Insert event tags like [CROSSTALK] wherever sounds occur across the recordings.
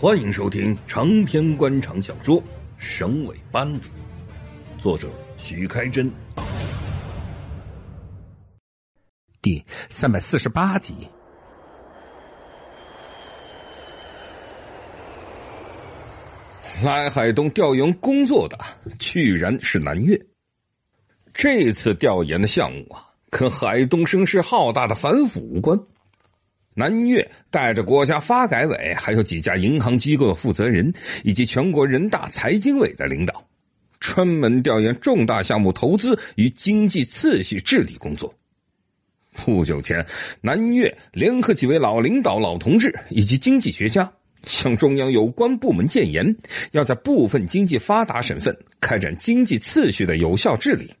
欢迎收听长篇官场小说《省委班子》，作者徐开珍，第三百四十八集。来海东调研工作的，居然是南越。这次调研的项目啊，跟海东声势浩大的反腐无关。南岳带着国家发改委，还有几家银行机构的负责人，以及全国人大财经委的领导，专门调研重大项目投资与经济秩序治理工作。不久前，南岳联合几位老领导、老同志以及经济学家，向中央有关部门建言，要在部分经济发达省份开展经济秩序的有效治理。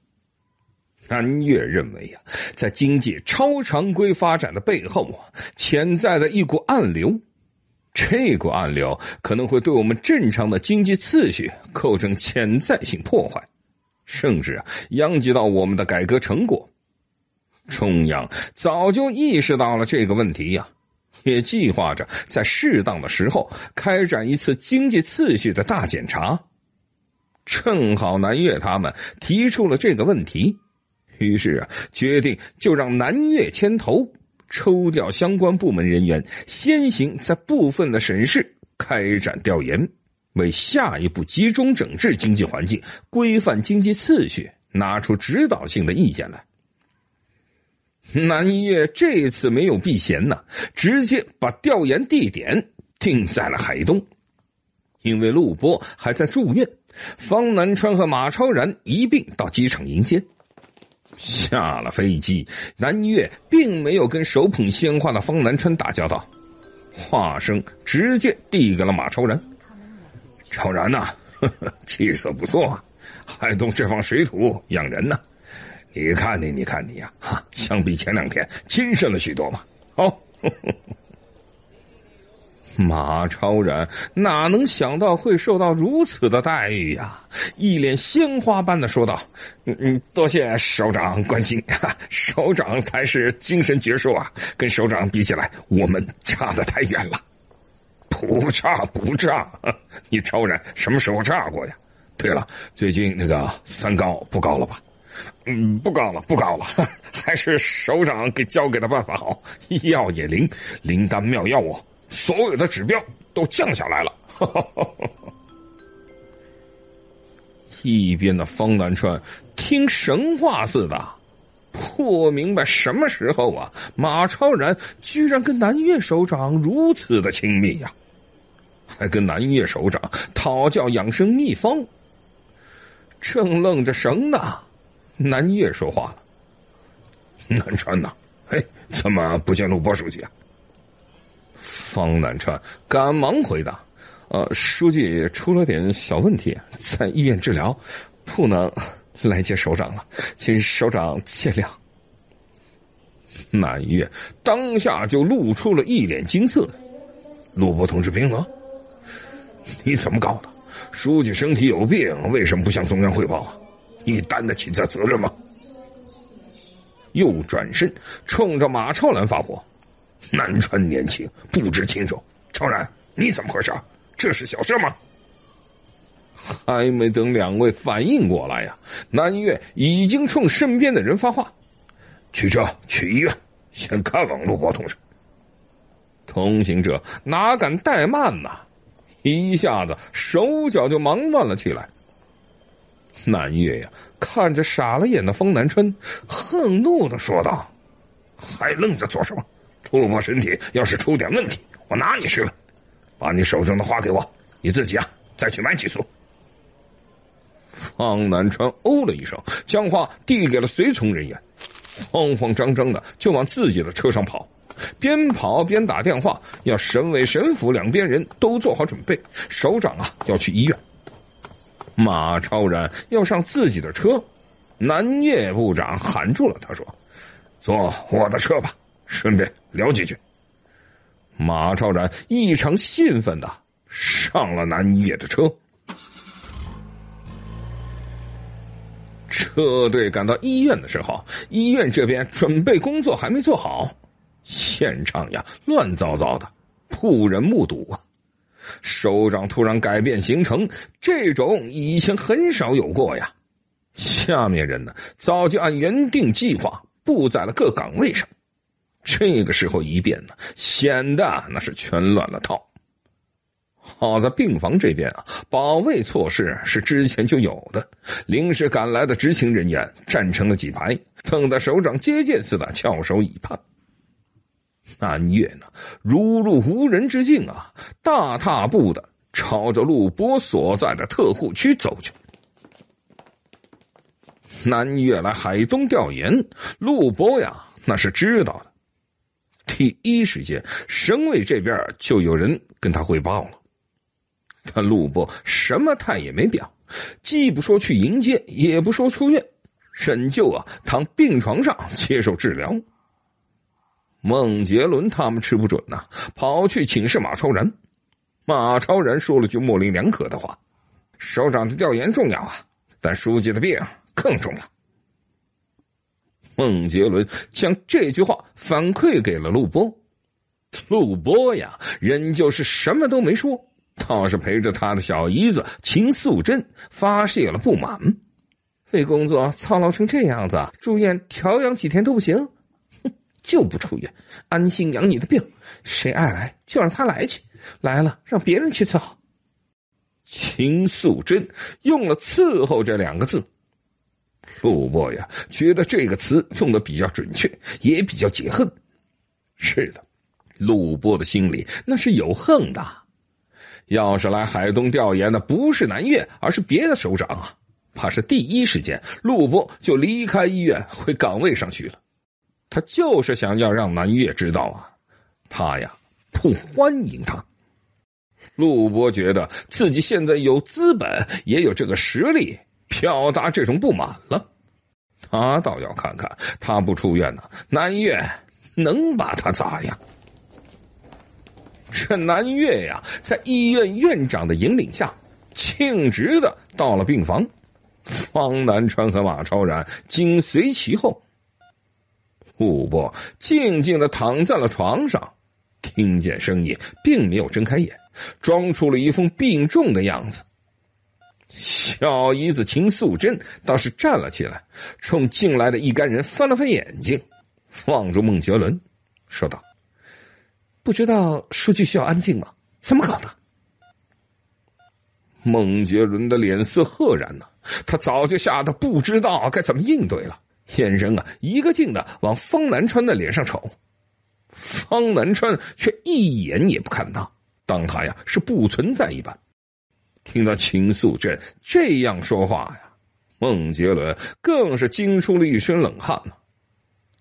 南越认为呀，在经济超常规发展的背后啊，潜在的一股暗流，这股暗流可能会对我们正常的经济秩序构成潜在性破坏，甚至啊，殃及到我们的改革成果。中央早就意识到了这个问题呀，也计划着在适当的时候开展一次经济秩序的大检查，正好南越他们提出了这个问题。于是啊，决定就让南越牵头，抽调相关部门人员，先行在部分的省市开展调研，为下一步集中整治经济环境、规范经济次序，拿出指导性的意见来。南越这次没有避嫌呢，直接把调研地点定在了海东，因为陆波还在住院，方南川和马超然一并到机场迎接。下了飞机，南岳并没有跟手捧鲜花的方南川打交道，话声直接递给了马超然。超然呐，[LAUGHS] 气色不错，啊，还懂这方水土养人呢。你看你，你看你呀，相比前两天精神了许多嘛。好。马超然哪能想到会受到如此的待遇呀？一脸鲜花般的说道：“嗯嗯，多谢首长关心，[LAUGHS] 首长才是精神矍铄啊！跟首长比起来，我们差的太远了，不差不差！[LAUGHS] 你超然什么时候差过呀？对了，最近那个三高不高了吧？嗯，不高了，不高了，[LAUGHS] 还是首长给教给的办法好，药也灵，灵丹妙药哦。”所有的指标都降下来了。[LAUGHS] 一边的方南川听神话似的，不明白什么时候啊，马超然居然跟南岳首长如此的亲密呀，还跟南岳首长讨教养生秘方。正愣着神呢，南岳说话了：“南川呐，哎，怎么不见陆波书记啊？”方南川赶忙回答：“呃，书记出了点小问题，在医院治疗，不能来接首长了，请首长见谅。”满月当下就露出了一脸惊色：“陆波同志病了，你怎么搞的？书记身体有病，为什么不向中央汇报啊？你担得起这责任吗？”又转身冲着马超兰发火。南川年轻，不知轻重。超然，你怎么回事？这是小事吗？还没等两位反应过来呀，南越已经冲身边的人发话：“驱车去医院，先看望陆博同志。”同行者哪敢怠慢呐？一下子手脚就忙乱了起来。南越呀，看着傻了眼的方南川，恨怒的说道：“还愣着做什么？”突破身体，要是出点问题，我拿你试问。把你手中的花给我，你自己啊，再去买几束。方南川哦了一声，将花递给了随从人员，慌慌张张的就往自己的车上跑，边跑边打电话，要省委、省府两边人都做好准备。首长啊，要去医院。马超然要上自己的车，南岳部长喊住了他，说：“坐我的车吧。”顺便聊几句。马超然异常兴奋的上了南越的车。车队赶到医院的时候，医院这边准备工作还没做好，现场呀乱糟糟的，不忍目睹啊！首长突然改变行程，这种以前很少有过呀。下面人呢，早就按原定计划布在了各岗位上。这个时候一变呢，显得那是全乱了套。好在病房这边啊，保卫措施是之前就有的，临时赶来的执勤人员站成了几排，正在首长接见似的翘首以盼。南月呢，如入无人之境啊，大踏步的朝着陆波所在的特护区走去。南岳来海东调研，陆波呀，那是知道的。第一时间，省委这边就有人跟他汇报了。但陆波什么态也没表，既不说去迎接，也不说出院，仍旧啊躺病床上接受治疗。孟杰伦他们吃不准呐，跑去请示马超然。马超然说了句模棱两可的话：“首长的调研重要啊，但书记的病更重要。”孟杰伦将这句话反馈给了陆波，陆波呀，仍旧是什么都没说，倒是陪着他的小姨子秦素贞发泄了不满。为工作操劳成这样子，住院调养几天都不行，哼，就不出院，安心养你的病。谁爱来就让他来去，来了让别人去伺候。秦素贞用了“伺候”这两个字。陆波呀，觉得这个词用的比较准确，也比较解恨。是的，陆波的心里那是有恨的。要是来海东调研的不是南岳，而是别的首长啊，怕是第一时间陆波就离开医院回岗位上去了。他就是想要让南岳知道啊，他呀不欢迎他。陆波觉得自己现在有资本，也有这个实力。表达这种不满了，他倒要看看他不出院呢，南越能把他咋样？这南越呀，在医院院长的引领下，径直的到了病房，方南川和马超然紧随其后。顾波静静的躺在了床上，听见声音，并没有睁开眼，装出了一副病重的样子。小姨子秦素贞倒是站了起来，冲进来的一干人翻了翻眼睛，望住孟觉伦，说道：“不知道数据需要安静吗？怎么搞的？”孟觉伦的脸色赫然呢，他早就吓得不知道该怎么应对了，眼神啊一个劲的往方南川的脸上瞅，方南川却一眼也不看他，当他呀是不存在一般。听到秦素贞这样说话呀，孟杰伦更是惊出了一身冷汗。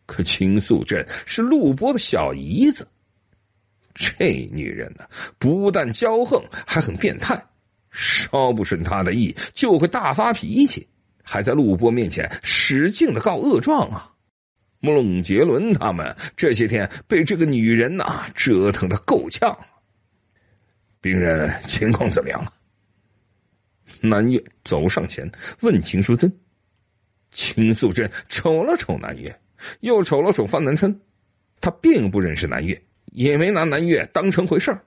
可秦素贞是陆波的小姨子，这女人呢，不但骄横，还很变态，稍不顺她的意，就会大发脾气，还在陆波面前使劲的告恶状啊。孟杰伦他们这些天被这个女人呐折腾的够呛。病人情况怎么样了？南岳走上前问秦淑珍。秦素贞瞅了瞅南岳，又瞅了瞅方南川，他并不认识南岳，也没拿南岳当成回事儿，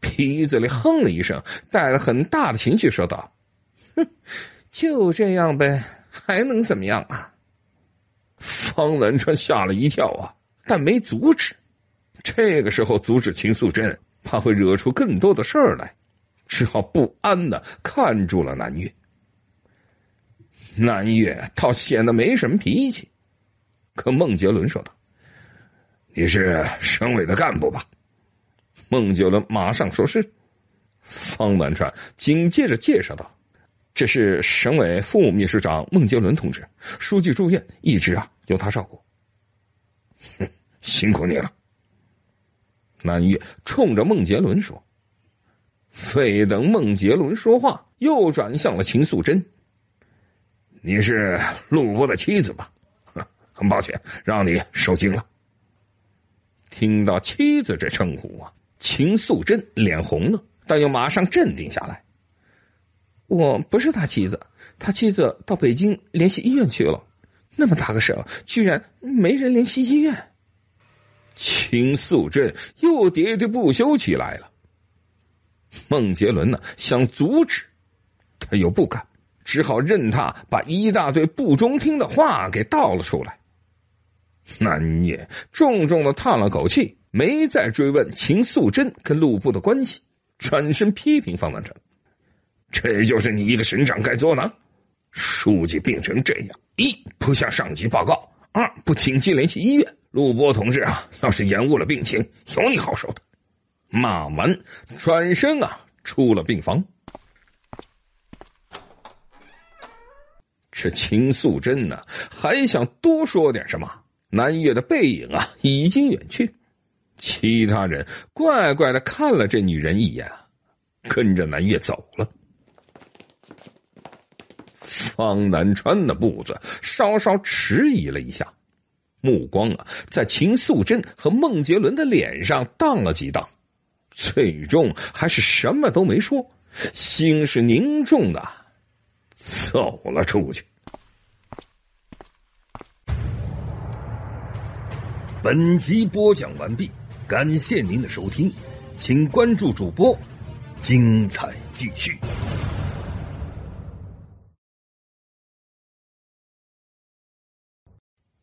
鼻子里哼了一声，带了很大的情绪说道：“哼，就这样呗，还能怎么样啊？”方南川吓了一跳啊，但没阻止。这个时候阻止秦素贞，怕会惹出更多的事儿来。只好不安的看住了南岳，南岳倒显得没什么脾气。可孟杰伦说道：“你是省委的干部吧？”孟杰伦马上说是。方南川紧接着介绍道：“这是省委副秘书长孟杰伦同志，书记住院，一直啊由他照顾。”哼，辛苦你了。南岳冲着孟杰伦说。未等孟杰伦说话，又转向了秦素贞：“你是陆波的妻子吧？很抱歉让你受惊了。”听到“妻子”这称呼啊，秦素贞脸红了，但又马上镇定下来：“我不是他妻子，他妻子到北京联系医院去了。那么大个省，居然没人联系医院。”秦素贞又喋喋不休起来了。孟杰伦呢？想阻止，他又不敢，只好任他把一大堆不中听的话给倒了出来。那你也重重的叹了口气，没再追问秦素贞跟陆波的关系，转身批评方文成：“这就是你一个省长该做的。书记病成这样，一不向上级报告，二不紧急联系医院。陆波同志啊，要是延误了病情，有你好受的。”骂完，转身啊，出了病房。这秦素贞呢，还想多说点什么，南越的背影啊，已经远去。其他人怪怪的看了这女人一眼，跟着南越走了。方南川的步子稍稍迟疑了一下，目光啊，在秦素贞和孟杰伦的脸上荡了几荡。最终还是什么都没说，心是凝重的，走了出去。本集播讲完毕，感谢您的收听，请关注主播，精彩继续。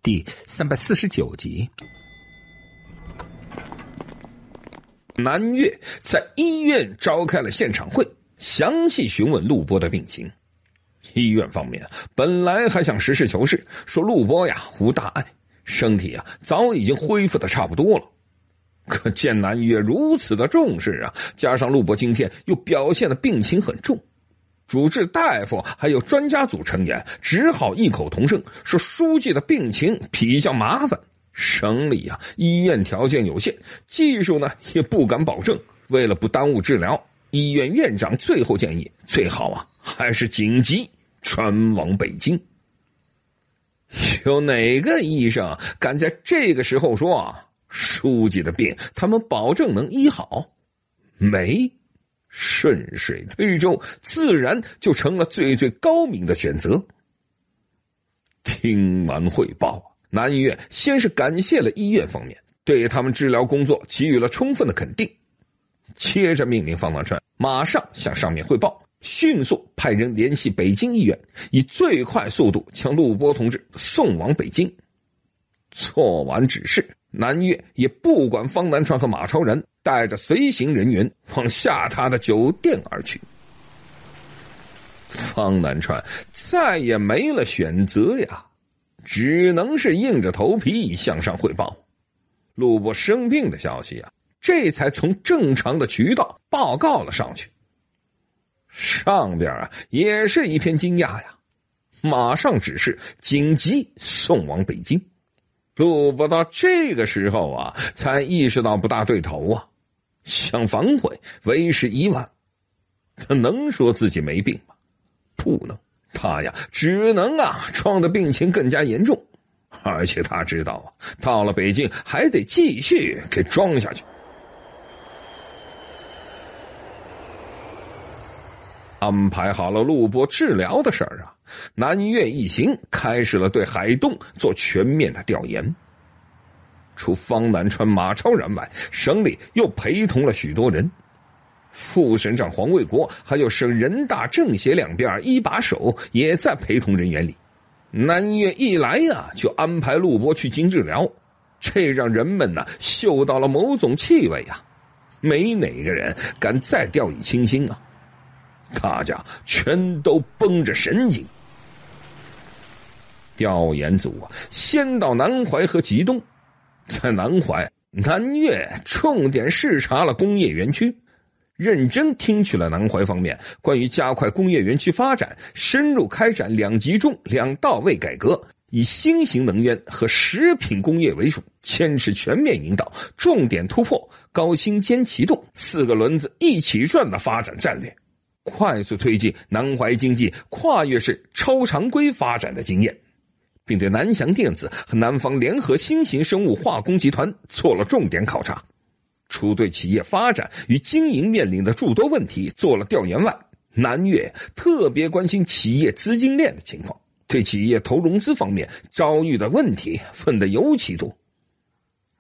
第三百四十九集。南岳在医院召开了现场会，详细询问陆波的病情。医院方面本来还想实事求是说陆波呀无大碍，身体啊早已经恢复的差不多了。可见南岳如此的重视啊，加上陆波今天又表现的病情很重，主治大夫还有专家组成员只好异口同声说书记的病情比较麻烦。省里啊，医院条件有限，技术呢也不敢保证。为了不耽误治疗，医院院长最后建议，最好啊还是紧急传往北京。有哪个医生敢在这个时候说，啊，书记的病他们保证能医好？没，顺水推舟，自然就成了最最高明的选择。听完汇报。南院先是感谢了医院方面对他们治疗工作给予了充分的肯定，接着命令方南川马上向上面汇报，迅速派人联系北京医院，以最快速度将陆波同志送往北京。做完指示，南岳也不管方南川和马超然，带着随行人员往下榻的酒店而去。方南川再也没了选择呀。只能是硬着头皮向上汇报，陆波生病的消息啊，这才从正常的渠道报告了上去。上边啊也是一片惊讶呀，马上指示紧急送往北京。陆波到这个时候啊，才意识到不大对头啊，想反悔为时已晚，他能说自己没病吗？不能。他呀，只能啊，撞的病情更加严重，而且他知道啊，到了北京还得继续给装下去。安排好了录播治疗的事儿啊，南苑一行开始了对海东做全面的调研。除方南川、马超然外，省里又陪同了许多人。副省长黄卫国，还有省人大、政协两边一把手也在陪同人员里。南岳一来呀，就安排陆波去京治疗，这让人们呢嗅到了某种气味呀。没哪个人敢再掉以轻心啊！大家全都绷着神经。调研组啊，先到南淮和吉东，在南淮南岳重点视察了工业园区。认真听取了南怀方面关于加快工业园区发展、深入开展“两集中、两到位”改革，以新型能源和食品工业为主，坚持全面引导、重点突破、高新兼启动四个轮子一起转的发展战略，快速推进南怀经济跨越式超常规发展的经验，并对南翔电子和南方联合新型生物化工集团做了重点考察。除对企业发展与经营面临的诸多问题做了调研外，南岳特别关心企业资金链的情况，对企业投融资方面遭遇的问题问的尤其多。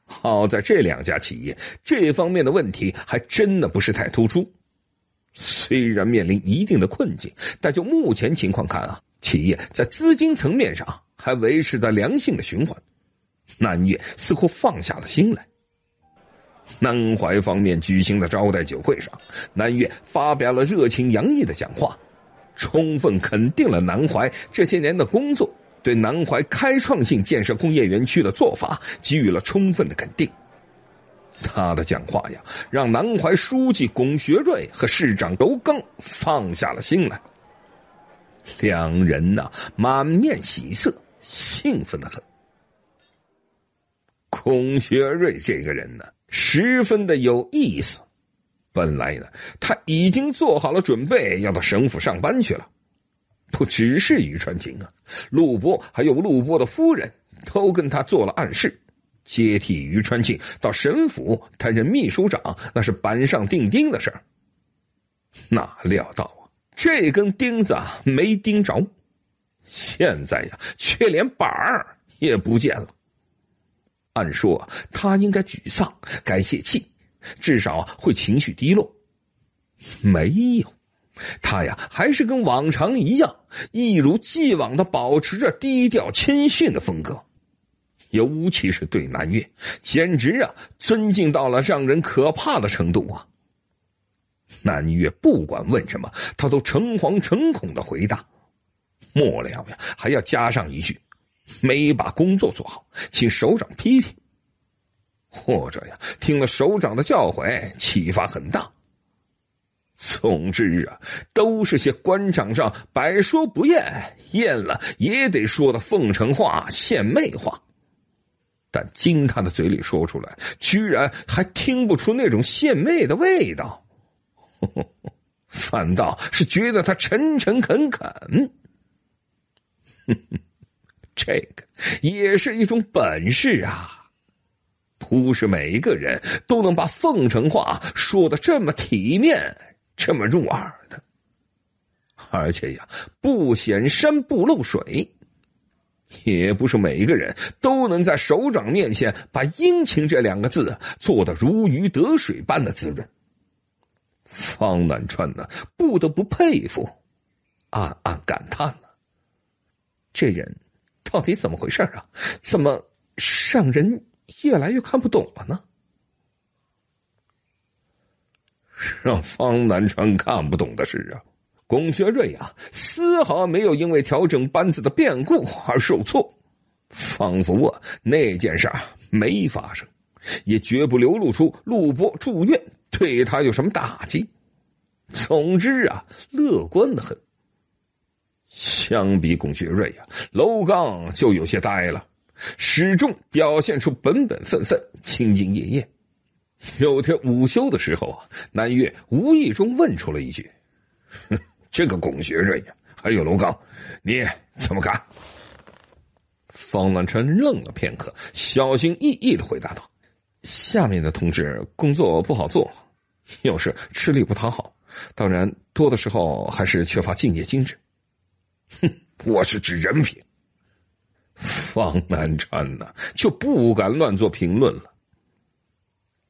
好在这两家企业这方面的问题还真的不是太突出，虽然面临一定的困境，但就目前情况看啊，企业在资金层面上还维持着良性的循环，南岳似乎放下了心来。南淮方面举行的招待酒会上，南岳发表了热情洋溢的讲话，充分肯定了南淮这些年的工作，对南淮开创性建设工业园区的做法给予了充分的肯定。他的讲话呀，让南淮书记龚学瑞和市长周刚放下了心来，两人呐，满面喜色，兴奋的很。孔学瑞这个人呢。十分的有意思。本来呢，他已经做好了准备，要到省府上班去了。不只是于川庆啊，陆波还有陆波的夫人，都跟他做了暗示，接替于川庆到省府担任秘书长，那是板上钉钉的事儿。哪料到啊，这根钉子没钉着，现在呀，却连板儿也不见了。按说他应该沮丧，该泄气，至少会情绪低落。没有，他呀，还是跟往常一样，一如既往的保持着低调谦逊的风格。尤其是对南岳，简直啊，尊敬到了让人可怕的程度啊。南岳不管问什么，他都诚惶诚恐的回答，末了呀，还要加上一句。没把工作做好，请首长批评，或者呀，听了首长的教诲，启发很大。总之啊，都是些官场上百说不厌，厌了也得说的奉承话、献媚话。但经他的嘴里说出来，居然还听不出那种献媚的味道，[LAUGHS] 反倒是觉得他诚诚恳恳。这个也是一种本事啊！不是每一个人都能把奉承话说的这么体面、这么入耳的，而且呀，不显山不露水，也不是每一个人都能在首长面前把殷勤这两个字做的如鱼得水般的滋润。方南川呢，不得不佩服，暗暗感叹呢，这人。到底怎么回事啊？怎么让人越来越看不懂了呢？让方南川看不懂的是啊，龚学瑞啊，丝毫没有因为调整班子的变故而受挫，仿佛啊那件事没发生，也绝不流露出陆波住院对他有什么打击。总之啊，乐观的很。相比龚学瑞呀，楼刚就有些呆了，始终表现出本本分分、兢兢业业。有天午休的时候啊，南岳无意中问出了一句：“ [LAUGHS] 这个龚学瑞呀，还有楼刚，你怎么看？”方南川愣了片刻，小心翼翼的回答道：“下面的同志工作不好做，要是吃力不讨好，当然多的时候还是缺乏敬业精神。”哼，我是指人品。方南川呐，就不敢乱做评论了。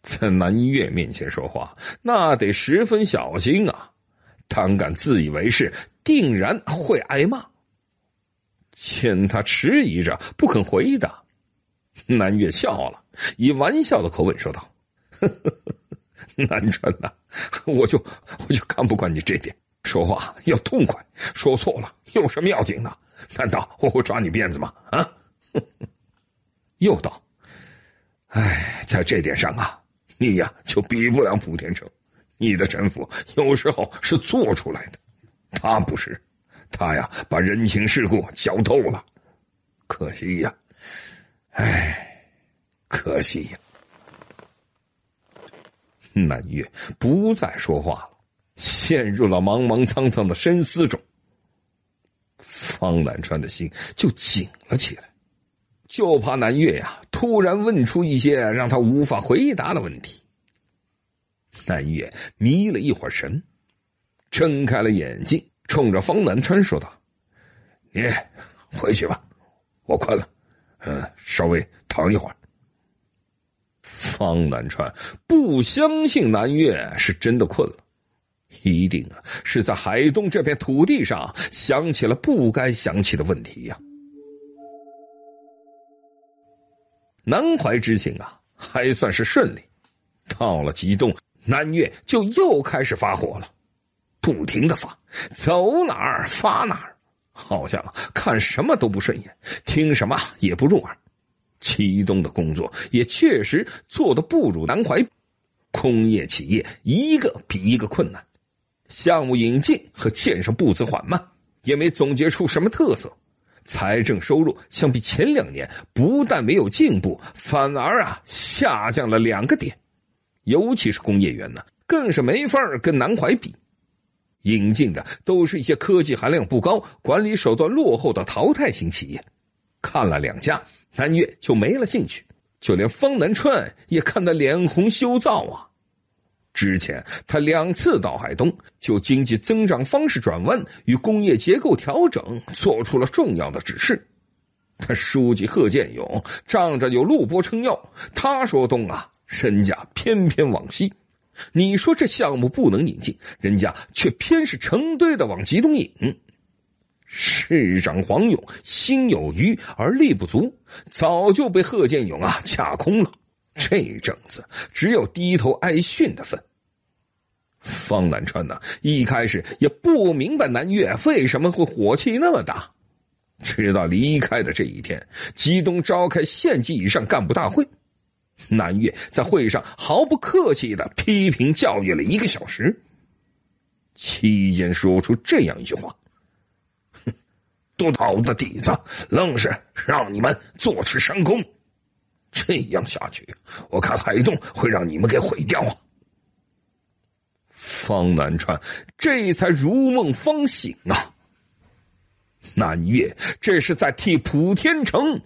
在南岳面前说话，那得十分小心啊！胆敢自以为是，定然会挨骂。见他迟疑着不肯回答，南岳笑了，以玩笑的口吻说道：“呵呵呵南川呐，我就我就看不惯你这点。”说话要痛快，说错了有什么要紧的？难道我会抓你辫子吗？啊！[LAUGHS] 又道：“哎，在这点上啊，你呀就比不了莆田城。你的城府有时候是做出来的，他不是。他呀，把人情世故嚼透了。可惜呀，哎，可惜呀。”南岳不再说话。陷入了茫茫苍苍的深思中，方南川的心就紧了起来，就怕南岳呀突然问出一些让他无法回答的问题。南岳眯了一会儿神，睁开了眼睛，冲着方南川说道：“你回去吧，我困了，嗯，稍微躺一会儿。”方南川不相信南岳是真的困了。一定啊，是在海东这片土地上想起了不该想起的问题呀。南淮之行啊，还算是顺利。到了极东，南越就又开始发火了，不停的发，走哪儿发哪儿，好像看什么都不顺眼，听什么也不入耳。齐东的工作也确实做的不如南淮，工业企业一个比一个困难。项目引进和建设步子缓慢，也没总结出什么特色，财政收入相比前两年不但没有进步，反而啊下降了两个点。尤其是工业园呢，更是没法跟南淮比。引进的都是一些科技含量不高、管理手段落后的淘汰型企业。看了两家，南岳就没了兴趣，就连方南川也看得脸红羞臊啊。之前他两次到海东，就经济增长方式转弯与工业结构调整做出了重要的指示。他书记贺建勇仗着有陆波撑腰，他说东啊，人家偏偏往西。你说这项目不能引进，人家却偏是成堆的往吉东引。市长黄勇心有余而力不足，早就被贺建勇啊架空了。这一阵子，只有低头挨训的份。方南川呢，一开始也不明白南岳为什么会火气那么大，直到离开的这一天，吉东召开县级以上干部大会，南岳在会上毫不客气的批评教育了一个小时，期间说出这样一句话：“哼，多淘的底子，愣是让你们坐吃山空。”这样下去，我看海洞会让你们给毁掉啊！方南川这才如梦方醒啊！南岳这是在替普天城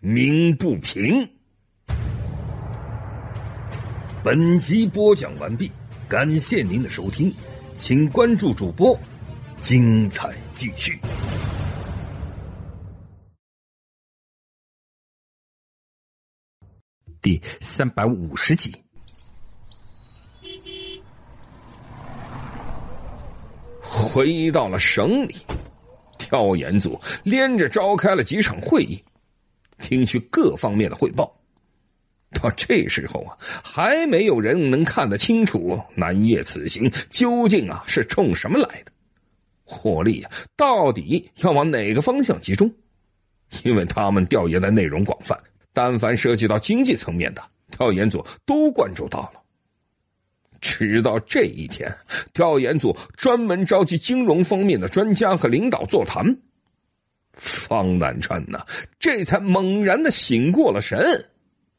鸣不平。本集播讲完毕，感谢您的收听，请关注主播，精彩继续。第三百五十集，回到了省里，调研组连着召开了几场会议，听取各方面的汇报。到这时候啊，还没有人能看得清楚南越此行究竟啊是冲什么来的，火力到底要往哪个方向集中？因为他们调研的内容广泛。但凡涉及到经济层面的，调研组都关注到了。直到这一天，调研组专门召集金融方面的专家和领导座谈，方南川呢，这才猛然的醒过了神。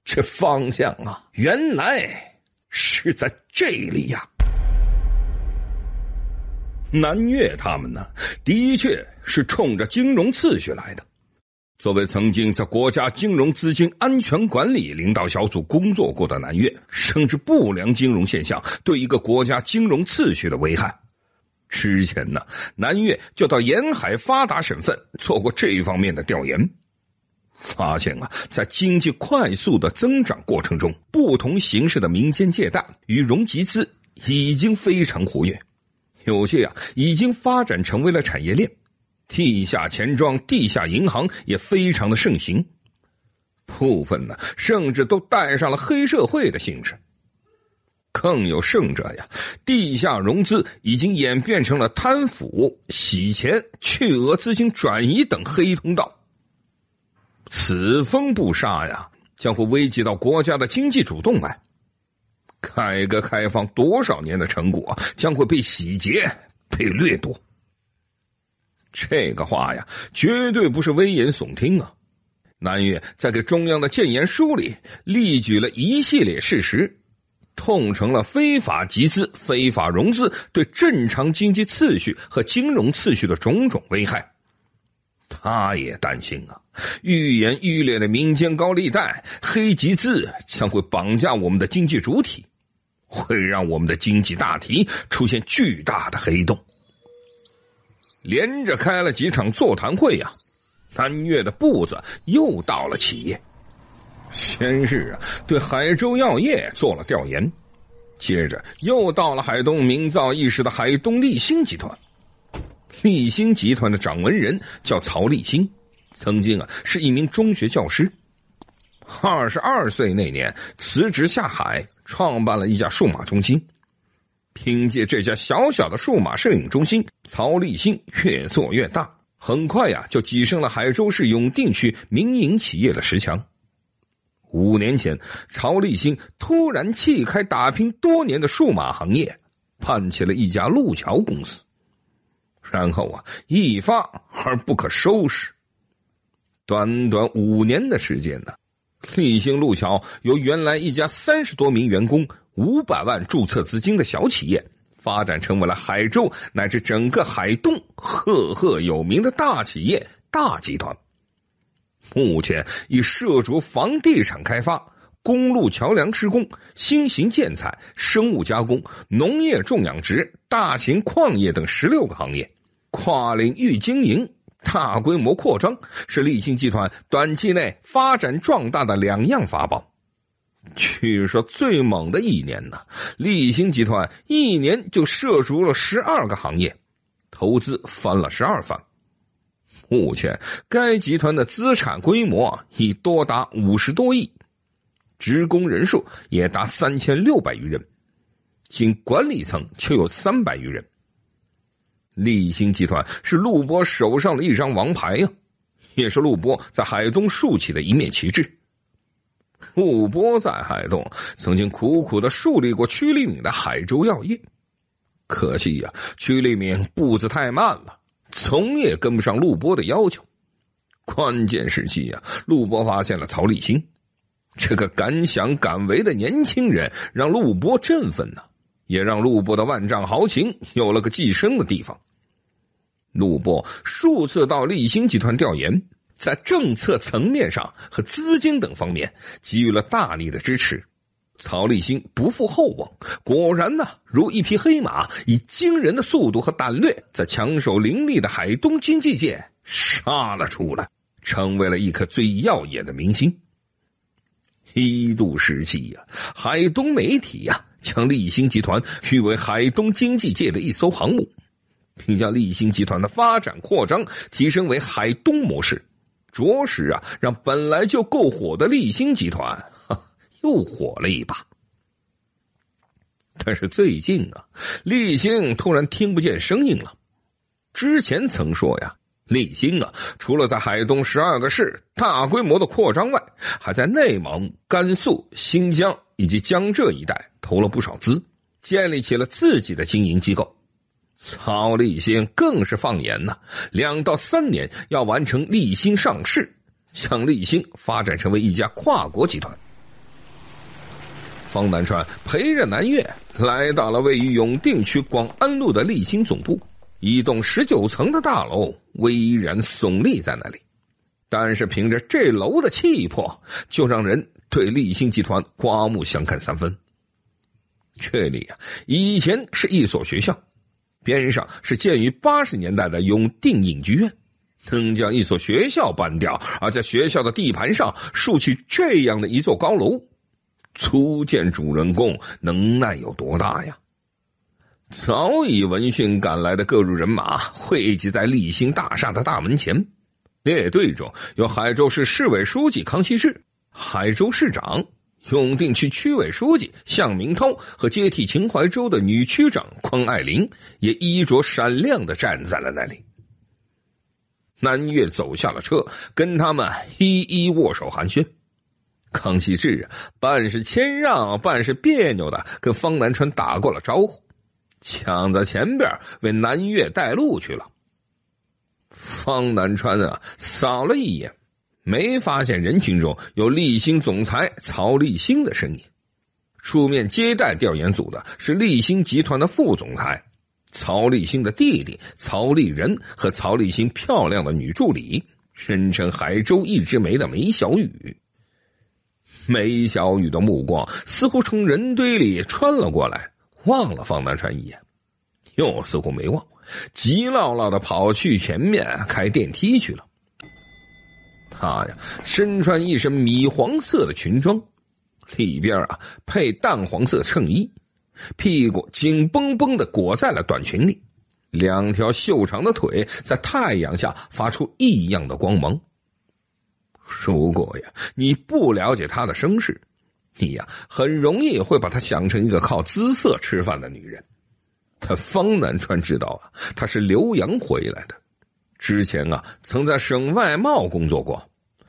这方向啊，原来是在这里呀！南岳他们呢，的确是冲着金融次序来的。作为曾经在国家金融资金安全管理领导小组工作过的南越，深知不良金融现象对一个国家金融秩序的危害。之前呢，南越就到沿海发达省份做过这方面的调研，发现啊，在经济快速的增长过程中，不同形式的民间借贷与融集资已经非常活跃，有些啊已经发展成为了产业链。地下钱庄、地下银行也非常的盛行，部分呢甚至都带上了黑社会的性质。更有甚者呀，地下融资已经演变成了贪腐、洗钱、巨额资金转移等黑通道。此风不刹呀，将会危及到国家的经济主动脉，改革开放多少年的成果将会被洗劫、被掠夺。这个话呀，绝对不是危言耸听啊！南越在给中央的谏言书里，列举了一系列事实，痛成了非法集资、非法融资对正常经济次序和金融次序的种种危害。他也担心啊，愈演愈烈的民间高利贷、黑集资，将会绑架我们的经济主体，会让我们的经济大题出现巨大的黑洞。连着开了几场座谈会呀，安月的步子又到了企业。先是啊，对海州药业做了调研，接着又到了海东名噪一时的海东立新集团。立新集团的掌门人叫曹立新，曾经啊是一名中学教师，二十二岁那年辞职下海，创办了一家数码中心。凭借这家小小的数码摄影中心，曹立新越做越大，很快呀就挤上了海州市永定区民营企业的十强。五年前，曹立新突然弃开打拼多年的数码行业，办起了一家路桥公司，然后啊一发而不可收拾。短短五年的时间呢，立新路桥由原来一家三十多名员工。五百万注册资金的小企业，发展成为了海州乃至整个海东赫赫有名的大企业、大集团。目前已涉足房地产开发、公路桥梁施工、新型建材、生物加工、农业种养殖、大型矿业等十六个行业，跨领域经营、大规模扩张是立信集团短期内发展壮大的两样法宝。据说最猛的一年呢，立新集团一年就涉足了十二个行业，投资翻了十二番。目前，该集团的资产规模已多达五十多亿，职工人数也达三千六百余人，仅管理层就有三百余人。立新集团是陆波手上的一张王牌呀，也是陆波在海东竖起的一面旗帜。陆波在海东曾经苦苦的树立过曲立敏的海州药业，可惜呀，曲立敏步子太慢了，总也跟不上陆波的要求。关键时期呀，陆波发现了曹立新，这个敢想敢为的年轻人，让陆波振奋呢，也让陆波的万丈豪情有了个寄生的地方。陆波数次到立新集团调研。在政策层面上和资金等方面给予了大力的支持，曹立新不负厚望，果然呢如一匹黑马，以惊人的速度和胆略，在强手林立的海东经济界杀了出来，成为了一颗最耀眼的明星。一度时期呀，海东媒体呀将立新集团誉为海东经济界的一艘航母，并将立新集团的发展扩张提升为海东模式。着实啊，让本来就够火的立新集团哈 [LAUGHS] 又火了一把。但是最近啊，立新突然听不见声音了。之前曾说呀，立新啊，除了在海东十二个市大规模的扩张外，还在内蒙、甘肃、新疆以及江浙一带投了不少资，建立起了自己的经营机构。曹立新更是放言呐，两到三年要完成立新上市，将立新发展成为一家跨国集团。方南川陪着南岳来到了位于永定区广安路的立新总部，一栋十九层的大楼巍然耸立在那里，但是凭着这楼的气魄，就让人对立新集团刮目相看三分。这里啊，以前是一所学校。边上是建于八十年代的永定影剧院，能将一所学校搬掉，而在学校的地盘上竖起这样的一座高楼，初见主人公能耐有多大呀？早已闻讯赶来的各路人马汇集在立新大厦的大门前，列队中有海州市市委书记康熙志、海州市长。永定区区委书记向明涛和接替秦怀洲的女区长匡爱玲也衣着闪亮的站在了那里。南岳走下了车，跟他们一一握手寒暄。康熙志啊，半是谦让，半是别扭的跟方南川打过了招呼，抢在前边为南岳带路去了。方南川啊，扫了一眼。没发现人群中有立新总裁曹立新的身影。出面接待调研组的是立新集团的副总裁曹立新的弟弟曹立仁和曹立新漂亮的女助理，身称海州一枝梅的梅小雨。梅小雨的目光似乎从人堆里穿了过来，望了方南川一眼，又似乎没望，急唠唠的跑去前面开电梯去了。那呀，身穿一身米黄色的裙装，里边啊配淡黄色衬衣，屁股紧绷绷的裹在了短裙里，两条修长的腿在太阳下发出异样的光芒。如果呀你不了解她的身世，你呀很容易会把她想成一个靠姿色吃饭的女人。他方南川知道啊，他是留洋回来的，之前啊曾在省外贸工作过。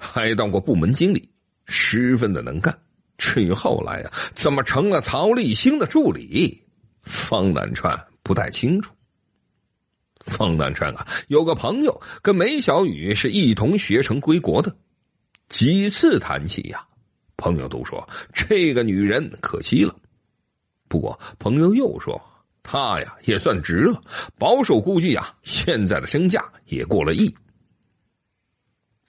还当过部门经理，十分的能干。至于后来啊，怎么成了曹立兴的助理，方南川不太清楚。方南川啊，有个朋友跟梅小雨是一同学成归国的，几次谈起呀，朋友都说这个女人可惜了。不过朋友又说她呀也算值了，保守估计啊，现在的身价也过了亿。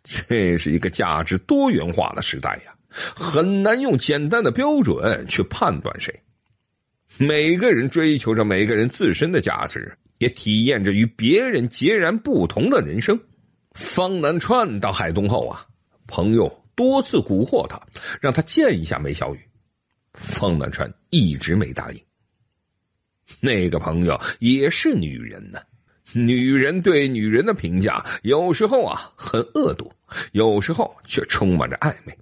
这是一个价值多元化的时代呀，很难用简单的标准去判断谁。每个人追求着每个人自身的价值，也体验着与别人截然不同的人生。方南川到海东后啊，朋友多次蛊惑他，让他见一下梅小雨。方南川一直没答应。那个朋友也是女人呢。[LAUGHS] 女人对女人的评价，有时候啊很恶毒，有时候却充满着暧昧。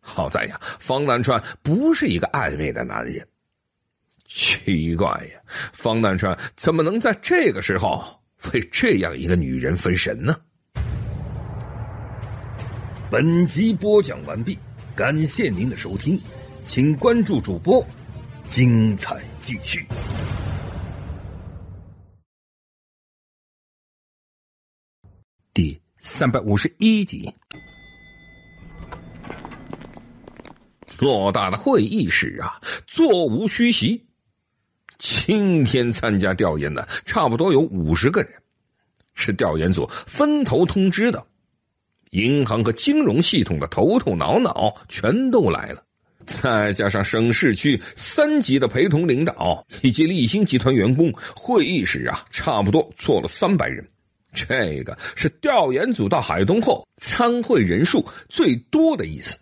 好在呀，方南川不是一个暧昧的男人。奇怪呀，方南川怎么能在这个时候为这样一个女人分神呢？本集播讲完毕，感谢您的收听，请关注主播，精彩继续。第三百五十一集，偌大的会议室啊，座无虚席。今天参加调研的差不多有五十个人，是调研组分头通知的，银行和金融系统的头头脑脑全都来了，再加上省市区三级的陪同领导以及立新集团员工，会议室啊，差不多坐了三百人。这个是调研组到海东后参会人数最多的一次。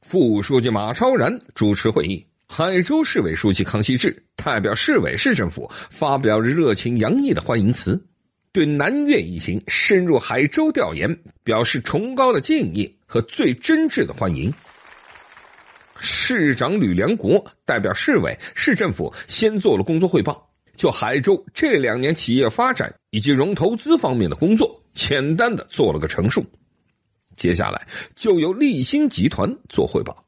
副书记马超然主持会议，海州市委书记康熙志代表市委市政府发表热情洋溢的欢迎词，对南越一行深入海州调研表示崇高的敬意和最真挚的欢迎。市长吕良国代表市委市政府先做了工作汇报。就海州这两年企业发展以及融投资方面的工作，简单的做了个陈述。接下来就由立新集团做汇报。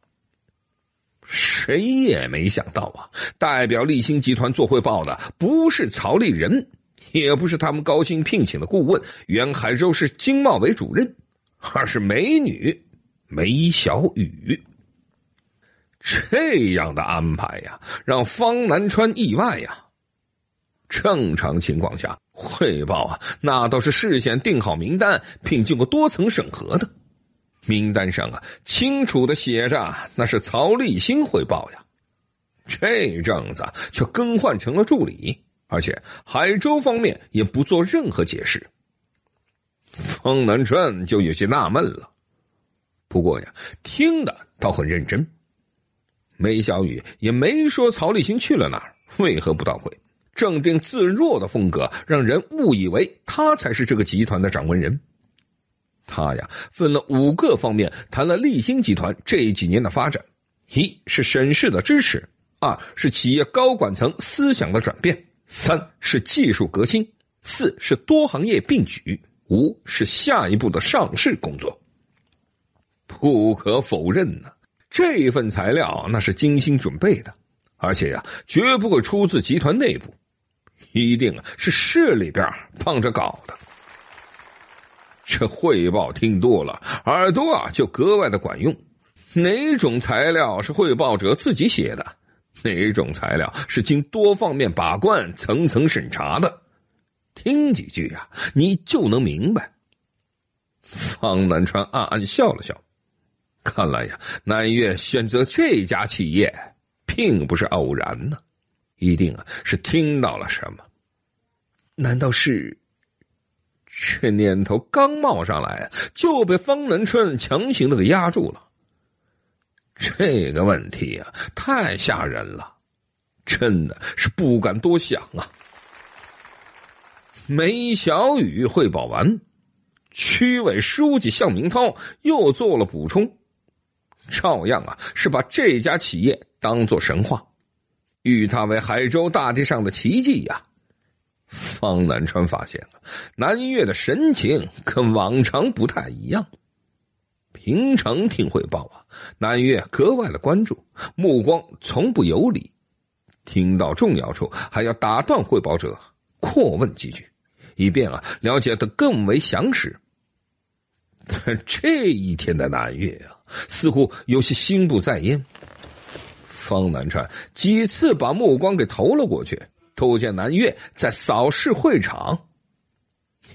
谁也没想到啊，代表立新集团做汇报的不是曹立仁，也不是他们高薪聘请的顾问原海州市经贸委主任，而是美女梅小雨。这样的安排呀，让方南川意外呀。正常情况下，汇报啊，那都是事先定好名单，并经过多层审核的。名单上啊，清楚的写着那是曹立新汇报呀。这阵子却更换成了助理，而且海州方面也不做任何解释。方南川就有些纳闷了，不过呀，听的倒很认真。梅小雨也没说曹立新去了哪儿，为何不到会？镇定自若的风格，让人误以为他才是这个集团的掌门人。他呀，分了五个方面谈了立新集团这几年的发展：一是沈氏的支持，二是企业高管层思想的转变，三是技术革新，四是多行业并举，五是下一步的上市工作。不可否认呢，这份材料那是精心准备的，而且呀，绝不会出自集团内部。一定啊，是市里边帮着搞的。这汇报听多了，耳朵啊就格外的管用。哪种材料是汇报者自己写的？哪种材料是经多方面把关、层层审查的？听几句呀，你就能明白。方南川暗暗笑了笑，看来呀，南岳选择这家企业并不是偶然呢。一定啊，是听到了什么？难道是？这念头刚冒上来就被方能春强行的给压住了。这个问题啊，太吓人了，真的是不敢多想啊。梅小雨汇报完，区委书记向明涛又做了补充，照样啊，是把这家企业当做神话。誉他为海州大地上的奇迹呀！方南川发现了南岳的神情跟往常不太一样。平常听汇报啊，南岳格外的关注，目光从不游离，听到重要处还要打断汇报者，扩问几句，以便啊了解的更为详实。[LAUGHS] 这一天的南岳啊，似乎有些心不在焉。方南川几次把目光给投了过去，都见南越在扫视会场。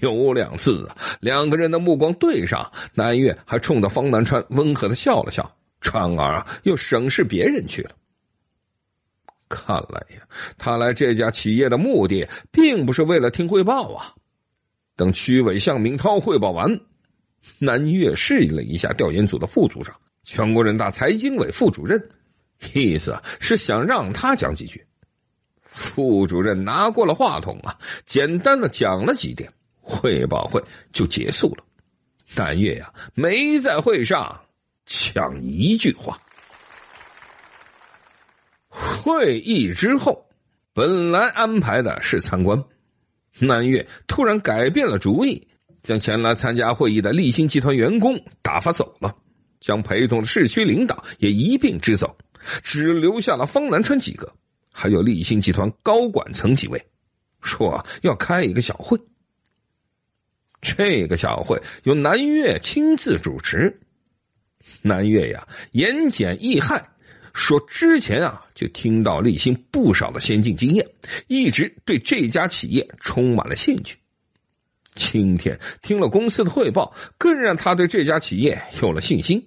有两次啊，两个人的目光对上，南越还冲着方南川温和的笑了笑。川儿又审视别人去了。看来呀，他来这家企业的目的并不是为了听汇报啊。等区委向明涛汇报完，南岳适应了一下调研组的副组长，全国人大财经委副主任。意思是想让他讲几句。副主任拿过了话筒啊，简单的讲了几点，汇报会就结束了。但月呀，没在会上讲一句话。会议之后，本来安排的是参观，南岳突然改变了主意，将前来参加会议的立新集团员工打发走了，将陪同的市区领导也一并支走。只留下了方南川几个，还有立新集团高管层几位，说要开一个小会。这个小会由南岳亲自主持。南岳呀，言简意赅，说之前啊就听到立新不少的先进经验，一直对这家企业充满了兴趣。今天听了公司的汇报，更让他对这家企业有了信心。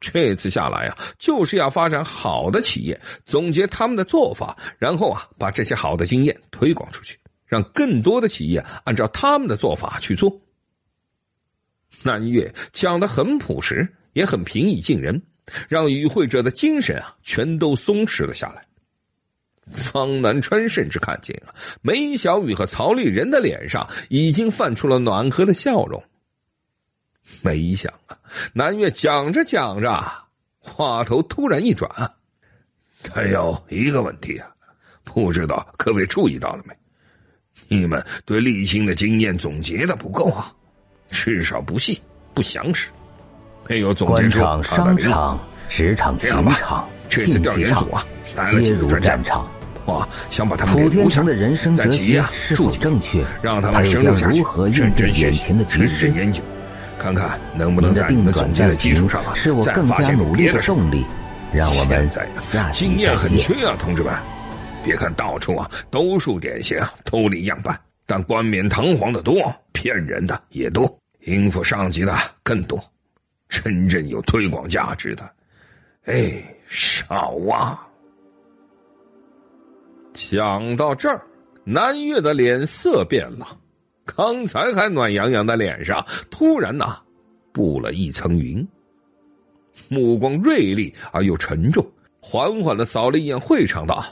这次下来啊，就是要发展好的企业，总结他们的做法，然后啊，把这些好的经验推广出去，让更多的企业按照他们的做法去做。南岳讲的很朴实，也很平易近人，让与会者的精神啊全都松弛了下来。方南川甚至看见了梅小雨和曹立人的脸上已经泛出了暖和的笑容。没想啊，南岳讲着讲着，话头突然一转，他有一个问题啊，不知道各位注意到了没？你们对历新的经验总结的不够啊，至少不细不详实。有总官场、商场、职场、情场、竞技组皆如战场。普天祥的人生哲学是否正确？他又下如何真对眼认真研究。看看能不能在你们总结的基础上啊，是我更加努力的动力。让在下再见。经验很缺啊，同志们，别看到处啊都数典型、偷领样板，但冠冕堂皇的多，骗人的也多，应付上级的更多，真正有推广价值的，哎，少啊。讲到这儿，南越的脸色变了。刚才还暖洋洋的脸上，突然呐布了一层云。目光锐利而又沉重，缓缓的扫了一眼会场道：“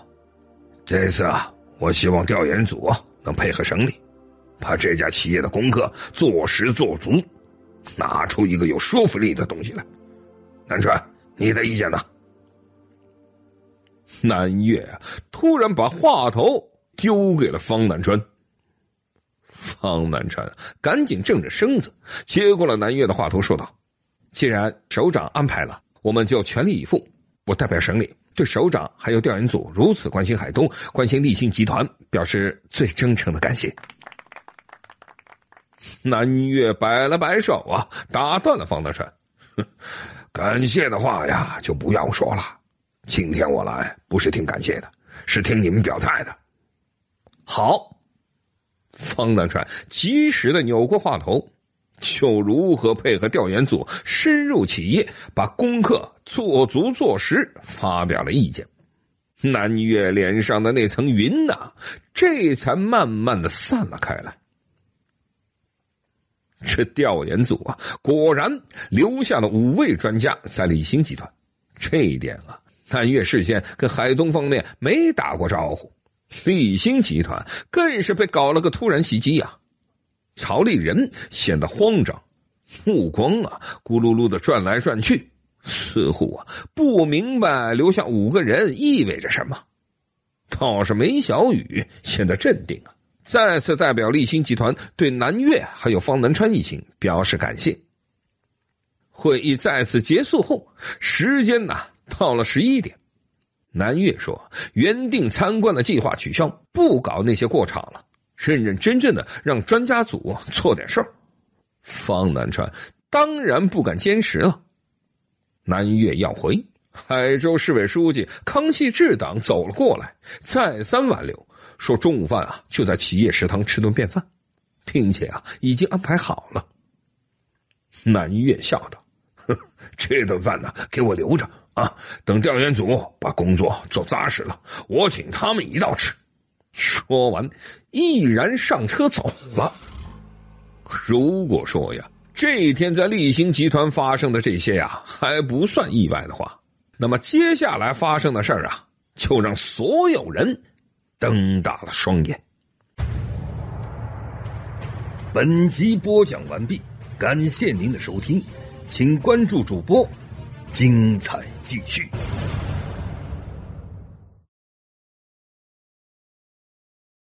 这次啊，我希望调研组能配合省里，把这家企业的功课做实做足，拿出一个有说服力的东西来。”南川，你的意见呢？南岳啊，突然把话头丢给了方南川。方南川赶紧正着身子，接过了南岳的话头，说道：“既然首长安排了，我们就全力以赴。我代表省里对首长还有调研组如此关心海东、关心立新集团，表示最真诚的感谢。”南岳摆了摆手啊，打断了方南川：“ [LAUGHS] 感谢的话呀，就不要说了。今天我来不是听感谢的，是听你们表态的。好。”方南川及时的扭过话头，就如何配合调研组深入企业，把功课做足做实发表了意见。南越脸上的那层云呐，这才慢慢的散了开来。这调研组啊，果然留下了五位专家在立新集团，这一点啊，南越事先跟海东方面没打过招呼。立新集团更是被搞了个突然袭击呀！曹立人显得慌张，目光啊咕噜噜的转来转去，似乎啊不明白留下五个人意味着什么。倒是梅小雨显得镇定啊，再次代表立新集团对南岳还有方南川一行表示感谢。会议再次结束后，时间呢到了十一点。南越说：“原定参观的计划取消，不搞那些过场了，认认真真的让专家组做点事儿。”方南川当然不敢坚持了。南越要回海州市委书记康熙治党走了过来，再三挽留，说：“中午饭啊，就在企业食堂吃顿便饭，并且啊，已经安排好了。”南岳笑道：“这顿饭呢，给我留着。”啊！等调研组把工作做扎实了，我请他们一道吃。说完，毅然上车走了。如果说呀，这一天在立新集团发生的这些呀还不算意外的话，那么接下来发生的事儿啊，就让所有人瞪大了双眼。本集播讲完毕，感谢您的收听，请关注主播。精彩继续。